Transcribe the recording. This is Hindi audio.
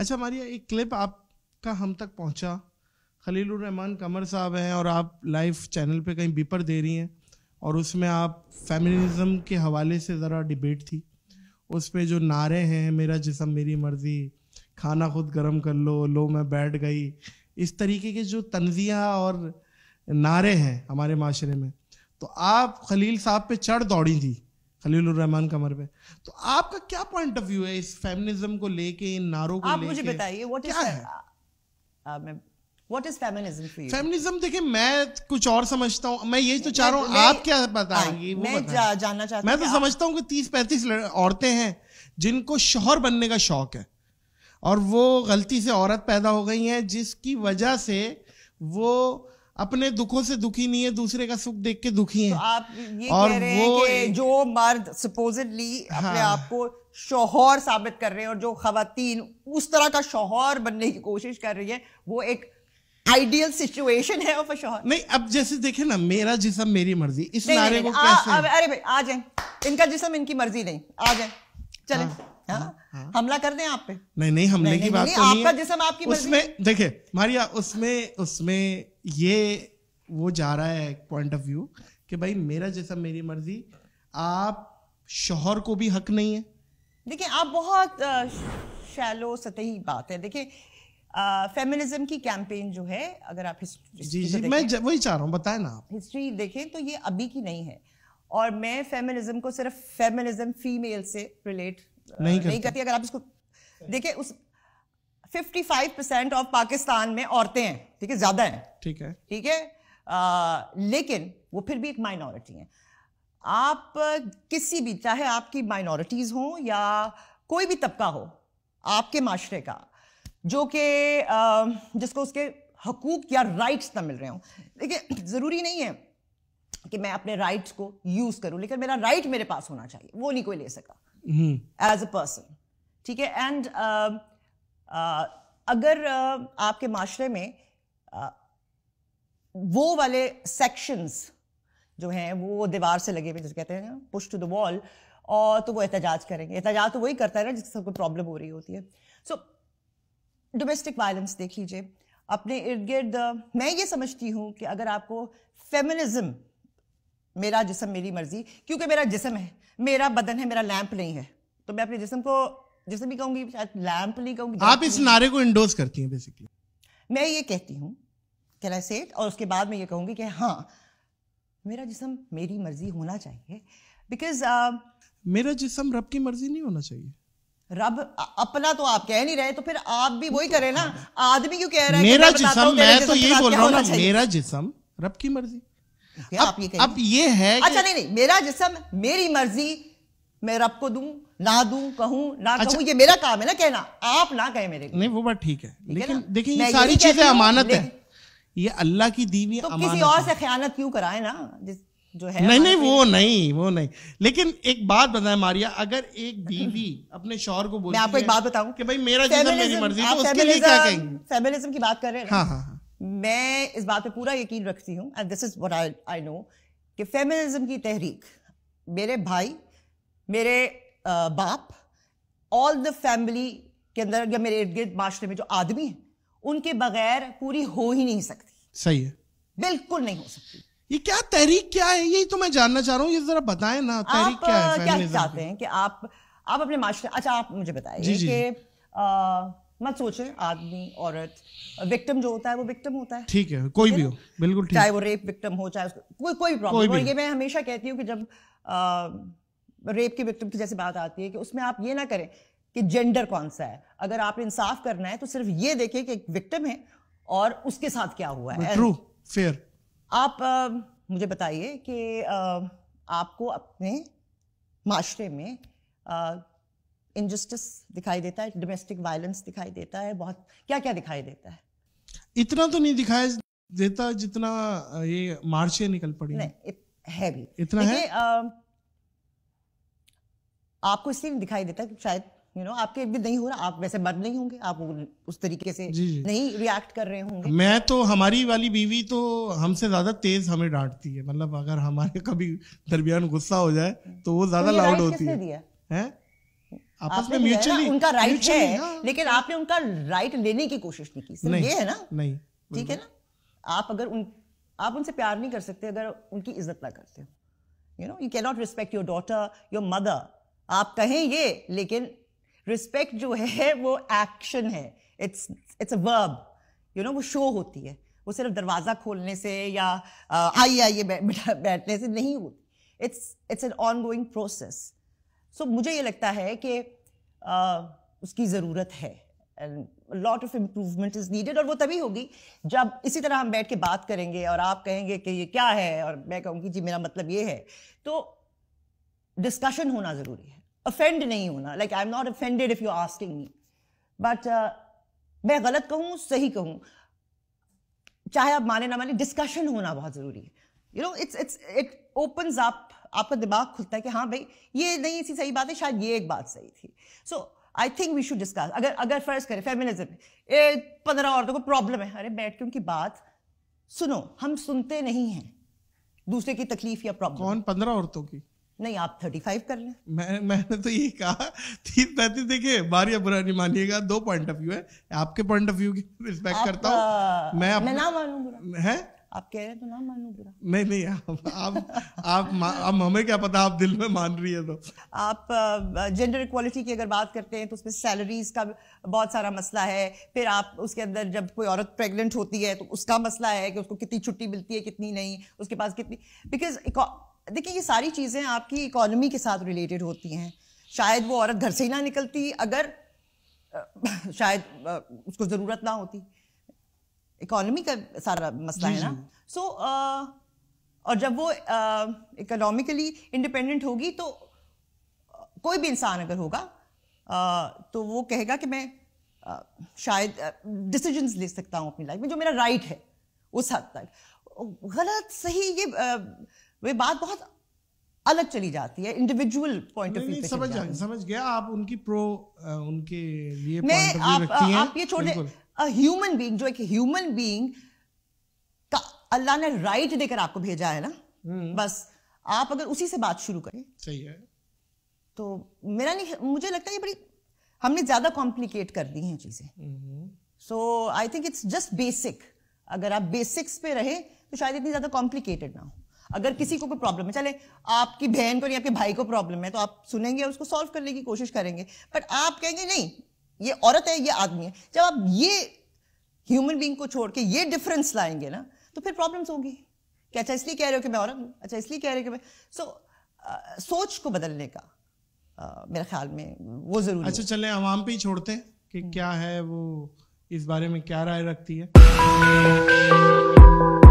अच्छा हमारी एक क्लिप आपका हम तक पहुंचा खलील रहमान कमर साहब हैं और आप लाइव चैनल पे कहीं बीपर दे रही हैं और उसमें आप फेमिनिज्म के हवाले से ज़रा डिबेट थी उस पर जो नारे हैं मेरा जिसम मेरी मर्ज़ी खाना खुद गर्म कर लो लो मैं बैठ गई इस तरीके के जो तनजिया और नारे हैं हमारे माशरे में तो आप खलील साहब पे चढ़ दौड़ी थी खलील खलीलुररहमान कमर पे तो आपका क्या पॉइंट ऑफ व्यू है इस फेमिनिज्म को लेके इन नारों को आप मुझे बताइए व्हाट इज मैं What is feminism for you? Feminism देखिए मैं कुछ और समझता हूँ मैं यही तो चाह रहा हूँ आप क्या बताएंगी मैं हाँ, जा, जानना चाहता मैं तो समझता हूँ कि तीस पैंतीस औरतें हैं जिनको शोहर बनने का शौक है और वो गलती से औरत पैदा हो गई है जिसकी वजह से वो अपने दुखों से दुखी नहीं है दूसरे का सुख देख के दुखी है तो आप ये और कह रहे हैं कि जो मर्द सपोजिटली हाँ, अपने आप को शोहर साबित कर रहे हैं और जो खातन उस तरह का शोहर बनने की कोशिश कर रही है वो एक आइडियल सिचुएशन है ऑफ शोहर नहीं अब जैसे देखे ना मेरा जिसम मेरी मर्जी इस नारे को कैसे अरे भाई आ जाए इनका जिसम इनकी मर्जी नहीं आ जाए चले हाँ। हाँ? हाँ, हाँ। हमला कर दें आप पे नहीं नहीं हमले नहीं, की नहीं, बात नहीं, तो नहीं आपका जिसम आपकी उसमें देखे मारिया उसमें उसमें ये वो जा रहा है पॉइंट ऑफ व्यू कि भाई मेरा जैसा मेरी मर्जी आप शोहर को भी हक नहीं है देखिए आप बहुत शैलो सतही बात है देखिए फेमिनिज्म की कैंपेन जो है अगर आप हिस्ट्री जी जी मैं वही चाह रहा हूँ बताए ना आप हिस्ट्री देखें तो ये अभी की नहीं है और मैं फेमिनिज्म को सिर्फ फेमिनिज्म फीमेल से रिलेट नहीं, नहीं करती अगर आप इसको देखिए उस 55 परसेंट ऑफ पाकिस्तान में औरतें हैं ठीक है ज्यादा हैं ठीक है ठीक है आ, लेकिन वो फिर भी एक माइनॉरिटी हैं आप किसी भी चाहे आपकी माइनॉरिटीज़ हों या कोई भी तबका हो आपके माशरे का जो कि जिसको उसके हकूक या राइट्स ना मिल रहे हों देखिए ज़रूरी नहीं है कि मैं अपने राइट्स को यूज़ करूं लेकिन मेरा राइट मेरे पास होना चाहिए वो नहीं कोई ले सका एज अ पर्सन ठीक है एंड uh, uh, अगर uh, आपके माशरे में uh, वो वाले सेक्शंस जो हैं वो दीवार से लगे हुए जैसे कहते हैं पुश टू द वॉल और तो वो एहतजाज करेंगे एहतजाज तो वही करता है ना जिससे सबको प्रॉब्लम हो रही होती है सो डोमेस्टिक वायलेंस देख लीजिए अपने इर्द गिर्द uh, मैं ये समझती हूँ कि अगर आपको फेमिनिज्म मेरा जिसम मेरी मर्जी क्योंकि मेरा जिसम है मेरा बदन है मेरा लैंप नहीं है तो मैं अपने जिसम को जिसम भी कहूंगी शायद लैंप नहीं कहूंगी आप इस नारे को इंडोज करती हैं बेसिकली मैं ये कहती हूँ कैन आई सेट और उसके बाद मैं ये कहूँगी कि हाँ मेरा जिसम मेरी मर्जी होना चाहिए बिकॉज uh, मेरा जिसम रब की मर्जी नहीं होना चाहिए रब अपना तो आप कह नहीं रहे तो फिर आप भी वही तो करें ना हाँ। आदमी क्यों कह रहे हैं मेरा जिसम मैं तो यही बोल रहा हूँ मेरा जिसम रब की मर्जी अब ये अब ये है अच्छा नहीं नहीं मेरा जिसम मेरी मर्जी मैं रब को दूं ना दूं कहूं ना अच्छा, कहूं ये मेरा काम है ना कहना आप ना कहें मेरे नहीं वो बात ठीक है लेकिन देखिए ये सारी चीजें अमानत है ये अल्लाह की दी हुई तो किसी और से खयानत क्यों कराए ना जिस जो है नहीं नहीं वो नहीं वो नहीं लेकिन एक बात बताए मारिया अगर एक बीवी अपने शोहर को बोलती मैं आपको एक बात बताऊं कि भाई मेरा जिसम मेरी मर्जी तो उसके लिए क्या कहेंगे फेमिनिज्म की बात कर रहे हैं हाँ हाँ हाँ मैं इस बात पे पूरा यकीन रखती हूँ and this is what I I know कि फेमिनिज्म की तहरीक मेरे भाई मेरे आ, बाप ऑल द फैमिली के अंदर या मेरे इर्द गिर्द माशरे में जो आदमी हैं उनके बगैर पूरी हो ही नहीं सकती सही है बिल्कुल नहीं हो सकती ये क्या तहरीक क्या है यही तो मैं जानना चाह रहा हूँ ये जरा बताएं ना तहरीक क्या है क्या चाहते हैं कि आप आप अपने माशरे अच्छा आप मुझे बताइए कि मत सोचे आदमी औरत विक्टिम जो होता है वो विक्टिम होता है ठीक है कोई भी हो बिल्कुल ठीक चाहे वो रेप विक्टिम हो चाहे कोई कोई प्रॉब्लम और ये मैं हमेशा कहती हूँ कि जब रेप की विक्टिम की जैसे बात आती है कि उसमें आप ये ना करें कि जेंडर कौन सा है अगर आप इंसाफ करना है तो सिर्फ ये देखें कि एक विक्टिम है और उसके साथ क्या हुआ है ट्रू फेयर आप आ, मुझे बताइए कि आ, आपको अपने माशरे में आ, इनजस्टिस दिखाई देता है डोमेस्टिक वायलेंस दिखाई देता है बहुत क्या क्या दिखाई देता है इतना तो नहीं दिखाई देता जितना ये मार्चे निकल पड़ी नहीं है भी इतना है आ, आपको इसलिए नहीं दिखाई देता कि शायद यू नो आपके भी नहीं हो रहा आप वैसे मर नहीं होंगे आप उस तरीके से जी जी। नहीं रिएक्ट कर रहे होंगे मैं तो हमारी वाली बीवी तो हमसे ज्यादा तेज हमें डांटती है मतलब अगर हमारे कभी दरमियान गुस्सा हो जाए तो वो ज्यादा तो लाउड होती है, है? आपस में म्यूचुअली उनका राइट है हाँ। लेकिन आपने उनका राइट लेने की कोशिश नहीं की सिर्फ ये है ना नहीं ठीक है ना आप अगर उन आप उनसे प्यार नहीं कर सकते अगर उनकी इज्जत ना करते हो you know you can not respect your daughter your mother आप कहें ये लेकिन रिस्पेक्ट जो है वो एक्शन है it's it's a verb you know वो शो होती है वो सिर्फ दरवाज़ा खोलने से या आइए आइए बैठने से नहीं होती it's it's an ongoing process so so, मुझे ये लगता है कि उसकी ज़रूरत है lot of improvement is needed और वो तभी होगी जब इसी तरह हम बैठ के बात करेंगे और आप कहेंगे कि ये क्या है और मैं कहूँगी जी मेरा मतलब ये है तो डिस्कशन होना ज़रूरी है अफेंड नहीं होना like I am not offended if you asking me but मैं गलत कहूँ सही कहूँ चाहे आप माने ना माने डिस्कशन होना बहुत ज़रूरी है you know it's it's it opens up आपका दिमाग खुलता है कि हाँ भाई ये नहीं सी सही बात है शायद ये एक बात सही थी so I think we should discuss अगर अगर फर्ज करें फेमिनिज्म पंद्रह औरतों को प्रॉब्लम है अरे बैठ के उनकी बात सुनो हम सुनते नहीं हैं दूसरे की तकलीफ या प्रॉब्लम कौन पंद्रह औरतों की नहीं आप थर्टी फाइव कर लें मैं मैंने तो ये कहा तीस पैंतीस देखिए बारिया बुरा नहीं मानिएगा दो पॉइंट ऑफ व्यू है आपके पॉइंट ऑफ व्यू की रिस्पेक्ट करता हूँ मैं मैं ना मानूंगा है आप कह रहे तो ना मानू बुरा नहीं नहीं आप आप आप, आप हमें क्या पता आप दिल में मान रही है तो आप जेंडर इक्वालिटी की अगर बात करते हैं तो उसमें सैलरीज का बहुत सारा मसला है फिर आप उसके अंदर जब कोई औरत प्रेग्नेंट होती है तो उसका मसला है कि उसको कितनी छुट्टी मिलती है कितनी नहीं उसके पास कितनी बिकॉज देखिए ये सारी चीज़ें आपकी इकोनॉमी के साथ रिलेटेड होती हैं शायद वो औरत घर से ही ना निकलती अगर शायद उसको ज़रूरत ना होती इकोनॉमी का सारा मसला है ना सो so, uh, और जब वो इकोनॉमिकली uh, इंडिपेंडेंट होगी तो uh, कोई भी इंसान अगर होगा तो वो कहेगा कि मैं शायद डिसीजन ले सकता हूँ अपनी लाइफ में जो मेरा राइट है उस हद तक गलत सही ये वे बात बहुत अलग चली जाती है इंडिविजुअल पॉइंट ऑफ व्यू समझ समझ गया आप उनकी प्रो उनके लिए मैं आप, आप ये छोड़ अ ह्यूमन बींग जो एक ह्यूमन बींग का अल्लाह ने राइट देकर आपको भेजा है ना हम्म। बस आप अगर उसी से बात शुरू करें सही है तो मेरा नहीं मुझे लगता है ये बड़ी हमने ज़्यादा कॉम्प्लिकेट कर दी हैं चीज़ें so I think it's just basic अगर आप बेसिक्स पे रहे तो शायद इतनी ज़्यादा कॉम्प्लिकेटेड ना हो अगर किसी को कोई प्रॉब्लम है चले आपकी बहन को या आपके भाई को प्रॉब्लम है तो आप सुनेंगे और उसको सॉल्व करने की कोशिश करेंगे बट आप कहेंगे नहीं ये औरत है ये आदमी है जब आप ये ह्यूमन बींग को छोड़ के ये डिफरेंस लाएंगे ना तो फिर प्रॉब्लम्स होगी कि अच्छा इसलिए कह रहे हो कि मैं औरत हूँ अच्छा इसलिए कह रहे हो कि मैं सो आ, सोच को बदलने का आ, मेरे ख्याल में वो जरूरी अच्छा चले आवाम पे ही छोड़ते हैं कि हम्म। क्या है वो इस बारे में क्या राय रखती है